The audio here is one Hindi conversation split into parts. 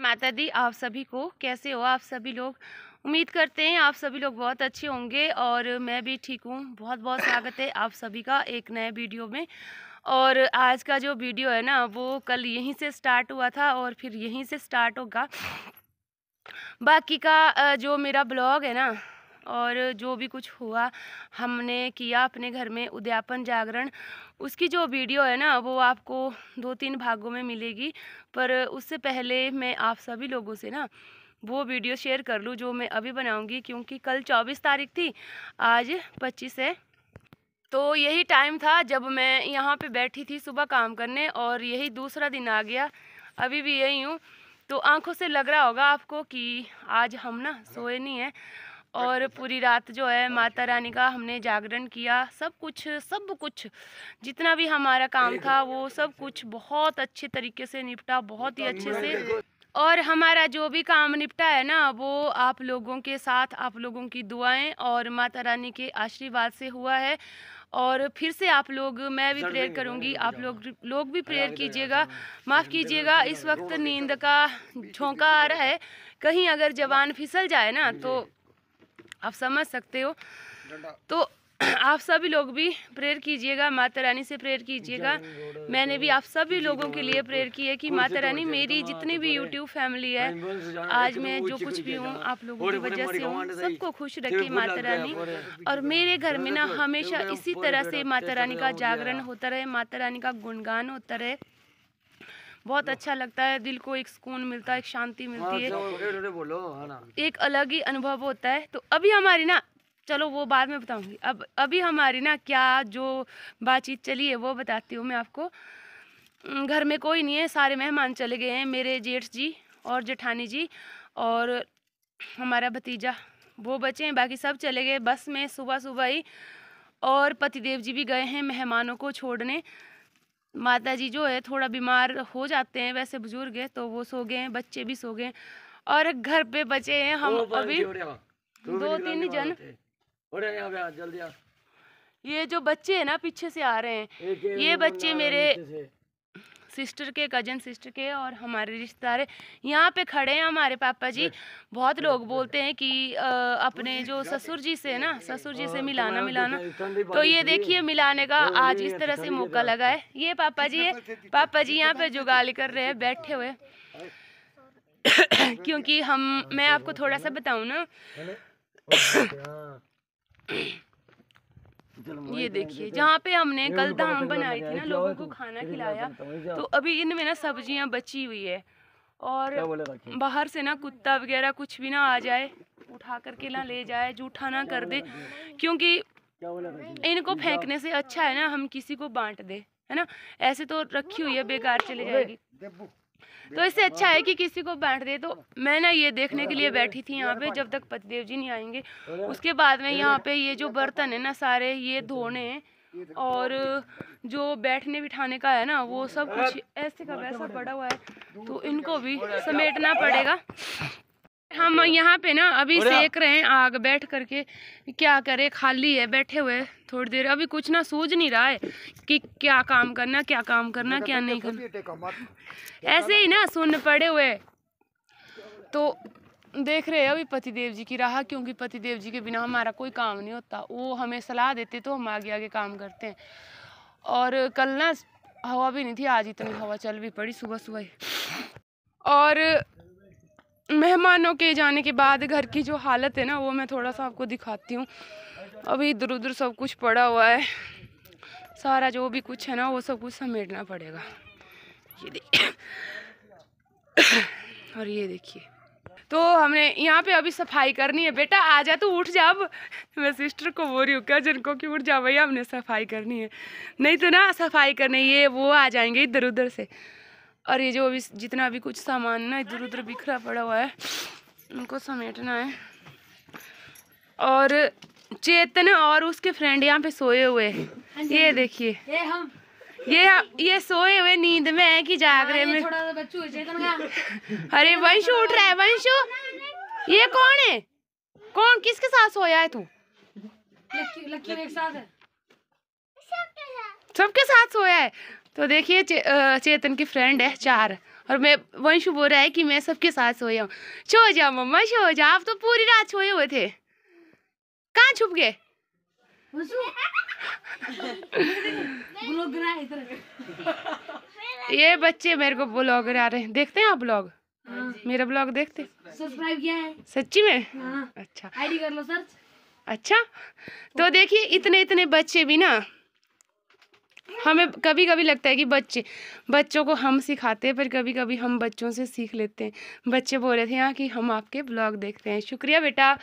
माता दी आप सभी को कैसे हो आप सभी लोग उम्मीद करते हैं आप सभी लोग बहुत अच्छे होंगे और मैं भी ठीक हूँ बहुत बहुत स्वागत है आप सभी का एक नए वीडियो में और आज का जो वीडियो है ना वो कल यहीं से स्टार्ट हुआ था और फिर यहीं से स्टार्ट होगा बाकी का जो मेरा ब्लॉग है ना और जो भी कुछ हुआ हमने किया अपने घर में उद्यापन जागरण उसकी जो वीडियो है ना वो आपको दो तीन भागों में मिलेगी पर उससे पहले मैं आप सभी लोगों से ना वो वीडियो शेयर कर लूँ जो मैं अभी बनाऊँगी क्योंकि कल चौबीस तारीख थी आज पच्चीस है तो यही टाइम था जब मैं यहाँ पे बैठी थी सुबह काम करने और यही दूसरा दिन आ गया अभी भी यही हूँ तो आंखों से लग रहा होगा आपको कि आज हम ना सोए नहीं हैं और पूरी रात जो है माता रानी का हमने जागरण किया सब कुछ सब कुछ जितना भी हमारा काम था वो सब कुछ बहुत अच्छे तरीके से निपटा बहुत ही अच्छे से और हमारा जो भी काम निपटा है ना वो आप लोगों के साथ आप लोगों की दुआएं और माता रानी के आशीर्वाद से हुआ है और फिर से आप लोग मैं भी प्रेयर करूंगी आप लोग लोग भी प्रेयर कीजिएगा माफ़ कीजिएगा इस वक्त नींद का झोंका आ रहा है कहीं अगर जवान फिसल जाए ना तो आप समझ सकते हो तो आप सभी लोग भी प्रेयर कीजिएगा माता रानी से प्रेयर कीजिएगा मैंने भी आप सभी लोगों के लिए तो प्रेयर की है कि माता तो रानी मेरी जितनी भी यूट्यूब फैमिली है आज मैं जो कुछ भी हूँ आप लोगों की वजह से हूँ सबको खुश रखी माता रानी और मेरे घर में ना हमेशा इसी तरह से माता रानी का जागरण हाँ। होता रहे माता रानी का गुणगान होता रहे बहुत अच्छा लगता है दिल को एक सुकून मिलता है एक शांति मिलती हाँ, है एक अलग ही अनुभव होता है तो अभी हमारी ना चलो वो बाद में बताऊंगी अब अभी हमारी ना क्या जो बातचीत चली है वो बताती हूँ मैं आपको घर में कोई नहीं है सारे मेहमान चले गए हैं मेरे जेठ जी और जेठानी जी और हमारा भतीजा वो बचे हैं बाकी सब चले गए बस में सुबह सुबह ही और पतिदेव जी भी गए हैं मेहमानों को छोड़ने माता जी जो है थोड़ा बीमार हो जाते हैं वैसे बुजुर्ग है तो वो सो गए हैं बच्चे भी सो गए हैं और घर पे बचे हैं हम अभी दो तीन जन ये जो बच्चे है ना पीछे से आ रहे हैं ये बच्चे मेरे सिस्टर के कजन सिस्टर के और हमारे रिश्तेदार यहाँ पे खड़े हैं हमारे पापा जी बहुत लोग बोलते हैं कि अपने जो ससुर जी से ना ससुर जी हाँ, से तो मिलाना मिलाना तो ये देखिए मिलाने का आज इस तो तरह से मौका लगा है ये पापा जी है पापा जी यहाँ पे जुगाली कर रहे हैं बैठे हुए हाँ। क्योंकि हम हाँ, मैं तो आपको थोड़ा सा बताऊँ ना ये देखिए जहाँ पे हमने कल धाम बनाई थी ना लोगों को खाना खिलाया तो अभी इनमें ना सब्जियाँ बची हुई है और बाहर से ना कुत्ता वगैरह कुछ भी ना आ जाए उठा करके ना ले जाए जूठा ना कर दे क्योंकि इनको फेंकने से अच्छा है ना हम किसी को बांट दे है ना ऐसे तो रखी हुई है बेकार चले जाएगी तो इससे अच्छा है कि किसी को बैठ दे तो मैं ना ये देखने के लिए बैठी थी यहाँ पे जब तक पतिदेव जी नहीं आएंगे उसके बाद में यहाँ पे ये जो बर्तन है ना सारे ये धोने और जो बैठने बिठाने का है ना वो सब कुछ ऐसे का वैसा पड़ा हुआ है तो इनको भी समेटना पड़ेगा हम अच्छा। यहाँ पे ना अभी सेक रहे हैं आग बैठ करके क्या करे खाली है बैठे हुए थोड़ी देर अभी कुछ ना सूझ नहीं रहा है कि क्या काम करना क्या काम करना क्या तो नहीं करना ऐसे ही ना सुन पड़े हुए तो देख रहे हैं अभी पतिदेव जी की राह क्योंकि पतिदेव जी के बिना हमारा कोई काम नहीं होता वो हमें सलाह देते तो हम आगे आगे काम करते हैं और कल ना हवा भी नहीं थी आज इतनी हवा चल भी पड़ी सुबह सुबह और मेहमानों के जाने के बाद घर की जो हालत है ना वो मैं थोड़ा सा आपको दिखाती हूँ अभी इधर उधर सब कुछ पड़ा हुआ है सारा जो भी कुछ है ना वो सब कुछ समेटना पड़ेगा ये देखिए और ये देखिए तो हमने यहाँ पे अभी सफाई करनी है बेटा आ जा तो उठ जा अब मैं सिस्टर को बोल रही हूँ क्या जिनको कि उठ जा भैया हमने सफाई करनी है नहीं तो ना सफाई करने ये वो आ जाएंगे इधर उधर से और ये जो अभी जितना अभी कुछ सामान ना इधर उधर बिखरा पड़ा हुआ है उनको समेटना है और चेतन और उसके फ्रेंड यहाँ पे सोए हुए हाँ ये हाँ देखिए ये हम ये ये सोए हुए नींद में है कि जाग रहे हाँ, में अरे वंशु उठ रहा है वंशु ये कौन है कौन किसके साथ सोया है तू लक्की लक्की एक साथ है सबके साथ सोया है तो देखिए चे, चेतन की फ्रेंड है चार और मैं वंशु बोल रहा है कि मैं सबके साथ सोया हूँ छो जा मम्मा छो जा आप तो पूरी रात सोए हुए थे कहाँ छुप गए ये बच्चे मेरे को ब्लॉगर आ रहे हैं देखते हैं आप ब्लॉग हाँ। मेरा ब्लॉग देखते सब्सक्राइब किया है सच्ची में हाँ। अच्छा आईडी कर लो सर्च अच्छा तो देखिए इतने इतने बच्चे भी ना हमें कभी कभी लगता है कि बच्चे बच्चों को हम सिखाते हैं पर कभी कभी हम बच्चों से सीख लेते हैं बच्चे बोल रहे थे यहाँ कि हम आपके ब्लॉग देखते हैं शुक्रिया बेटा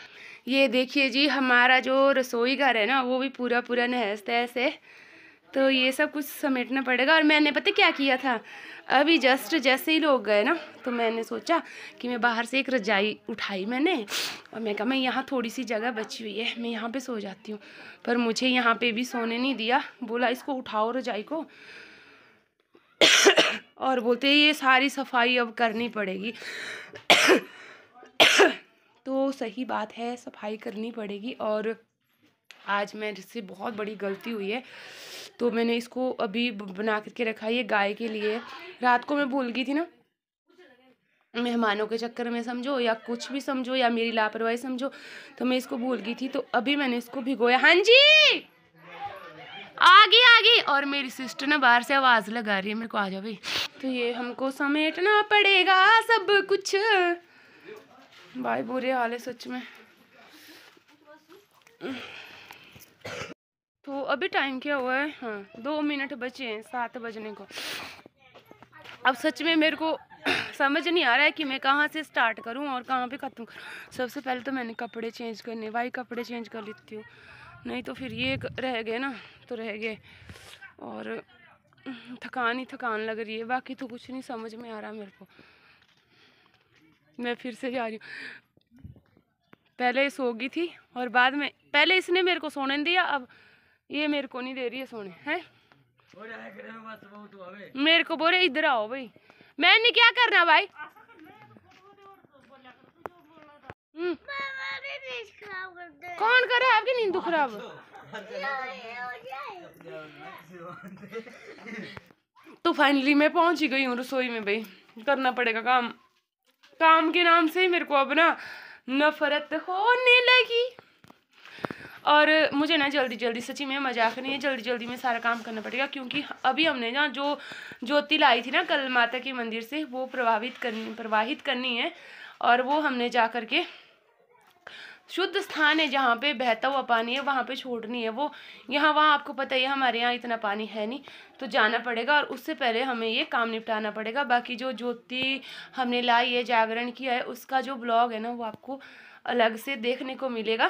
ये देखिए जी हमारा जो रसोई घर है ना वो भी पूरा पूरा नहस तहस है तो ये सब कुछ समेटना पड़ेगा और मैंने पता क्या किया था अभी जस्ट जैसे ही लोग गए ना तो मैंने सोचा कि मैं बाहर से एक रजाई उठाई मैंने और मैं कहा मैं यहाँ थोड़ी सी जगह बची हुई है मैं यहाँ पे सो जाती हूँ पर मुझे यहाँ पे भी सोने नहीं दिया बोला इसको उठाओ रजाई को और बोलते ये सारी सफाई अब करनी पड़ेगी तो सही बात है सफाई करनी पड़ेगी और आज मेरे से बहुत बड़ी गलती हुई है तो मैंने इसको अभी बना करके रखा ये गाय के लिए रात को मैं भूल गई थी ना मेहमानों के चक्कर में समझो या कुछ भी समझो या मेरी लापरवाही समझो तो मैं इसको भूल गई थी तो अभी मैंने इसको भिगोया हाँ जी आ गई आ गई और मेरी सिस्टर ना बाहर से आवाज़ लगा रही है मेरे को आ जाओ भाई तो ये हमको समेटना पड़ेगा सब कुछ भाई बुरे हाल है सच में अभी टाइम क्या हुआ है हाँ दो मिनट बचे हैं सात बजने को अब सच में मेरे को समझ नहीं आ रहा है कि मैं कहाँ से स्टार्ट करूँ और कहाँ पे खत्म करूँ सबसे पहले तो मैंने कपड़े चेंज करने वाई कपड़े चेंज कर लेती हूँ नहीं तो फिर ये रह गए ना तो रह गए और थकान ही थकान लग रही है बाकी तो कुछ नहीं समझ में आ रहा मेरे को मैं फिर से जा रही हूँ पहले सो गई थी और बाद में पहले इसने मेरे को सोने दिया अब ये मेरे को नहीं दे रही है सोने हैं मेरे को बोले इधर आओ भाई मैंने क्या करना भाई तो हम्म। कौन कर रहा है आपकी नींद तो खराब तो फाइनली मैं पहुंच ही गई हूँ रसोई में भाई करना पड़ेगा काम काम के नाम से ही मेरे को अब ना नफरत होने लगी और मुझे ना जल्दी जल्दी सची में मजाक नहीं है जल्दी जल्दी में सारा काम करना पड़ेगा क्योंकि अभी हमने ना जो ज्योति लाई थी ना कल माता के मंदिर से वो प्रभावित करनी प्रवाहित करनी है और वो हमने जा कर के शुद्ध स्थान है जहाँ पे बहता हुआ पानी है वहाँ पे छोड़नी है वो यहाँ वहाँ आपको पता ही है हमारे यहाँ इतना पानी है नहीं तो जाना पड़ेगा और उससे पहले हमें ये काम निपटाना पड़ेगा बाकी जो ज्योति हमने लाई है जागरण किया है उसका जो ब्लॉग है ना वो आपको अलग से देखने को मिलेगा